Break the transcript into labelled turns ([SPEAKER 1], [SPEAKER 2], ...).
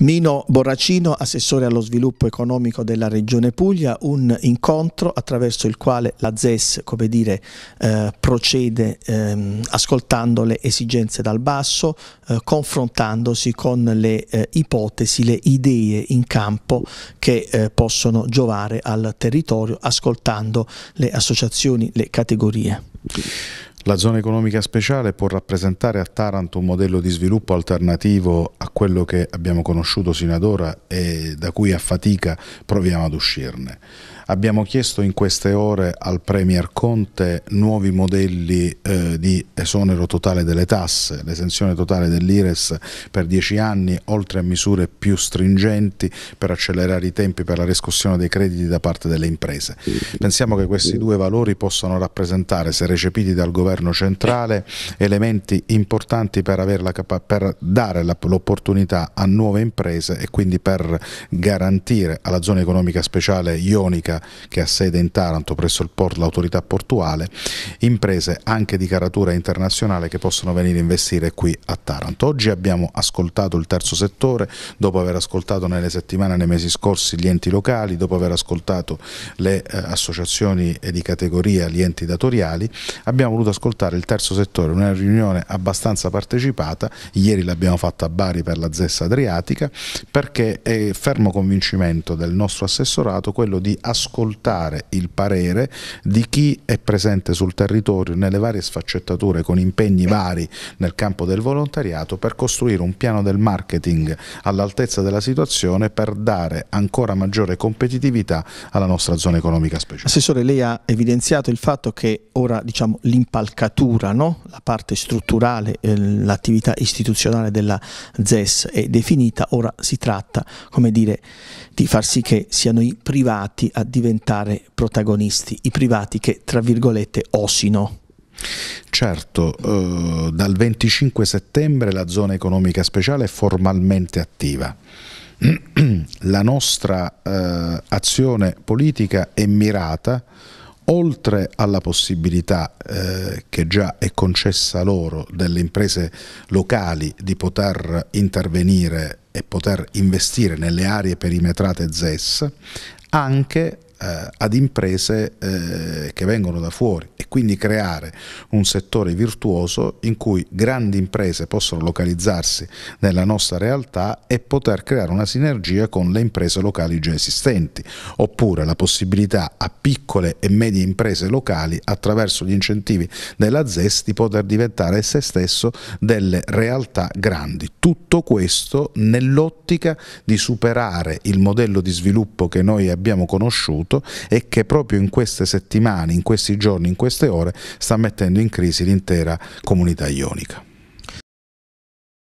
[SPEAKER 1] Mino Borracino, assessore allo sviluppo economico della Regione Puglia, un incontro attraverso il quale la ZES come dire, eh, procede ehm, ascoltando le esigenze dal basso, eh, confrontandosi con le eh, ipotesi, le idee in campo che eh, possono giovare al territorio, ascoltando le associazioni, le categorie. La zona economica
[SPEAKER 2] speciale può rappresentare a Taranto un modello di sviluppo alternativo a quello che abbiamo conosciuto sino ad ora e da cui a fatica proviamo ad uscirne. Abbiamo chiesto in queste ore al Premier Conte nuovi modelli eh, di esonero totale delle tasse, l'esenzione totale dell'IRES per dieci anni, oltre a misure più stringenti per accelerare i tempi per la riscossione dei crediti da parte delle imprese. Pensiamo che questi due valori possano rappresentare, se recepiti dal governo centrale, elementi importanti per, per dare l'opportunità a nuove imprese e quindi per garantire alla zona economica speciale ionica che ha sede in Taranto presso port, l'autorità portuale, imprese anche di caratura internazionale che possono venire a investire qui a Taranto. Oggi abbiamo ascoltato il terzo settore, dopo aver ascoltato nelle settimane e nei mesi scorsi gli enti locali, dopo aver ascoltato le eh, associazioni di categoria, gli enti datoriali, abbiamo voluto ascoltare il terzo settore, una riunione abbastanza partecipata, ieri l'abbiamo fatta a Bari per la Zessa Adriatica, perché è fermo convincimento del nostro assessorato quello di ascoltare ascoltare il parere di chi è presente sul territorio nelle varie sfaccettature con impegni vari nel campo del volontariato per costruire un piano del marketing all'altezza della situazione per dare ancora maggiore competitività alla nostra zona economica
[SPEAKER 1] speciale. Assessore, lei ha evidenziato il fatto che ora diciamo, l'impalcatura, no? la parte strutturale, eh, l'attività istituzionale della ZES è definita, ora si tratta come dire, di far sì che siano i privati a diventare protagonisti, i privati che tra virgolette osino. Certo,
[SPEAKER 2] eh, dal 25 settembre la zona economica speciale è formalmente attiva. La nostra eh, azione politica è mirata oltre alla possibilità eh, che già è concessa loro delle imprese locali di poter intervenire e poter investire nelle aree perimetrate ZES, anche eh, ad imprese eh, che vengono da fuori e quindi creare un settore virtuoso in cui grandi imprese possono localizzarsi nella nostra realtà e poter creare una sinergia con le imprese locali già esistenti, oppure la possibilità a piccole e medie imprese locali attraverso gli incentivi della ZES di poter diventare se stesso delle realtà grandi. Tutto questo nell'ottica di superare il modello di sviluppo che noi abbiamo conosciuto tanto e che proprio in queste settimane, in questi giorni, in queste ore sta mettendo in crisi l'intera comunità ionica.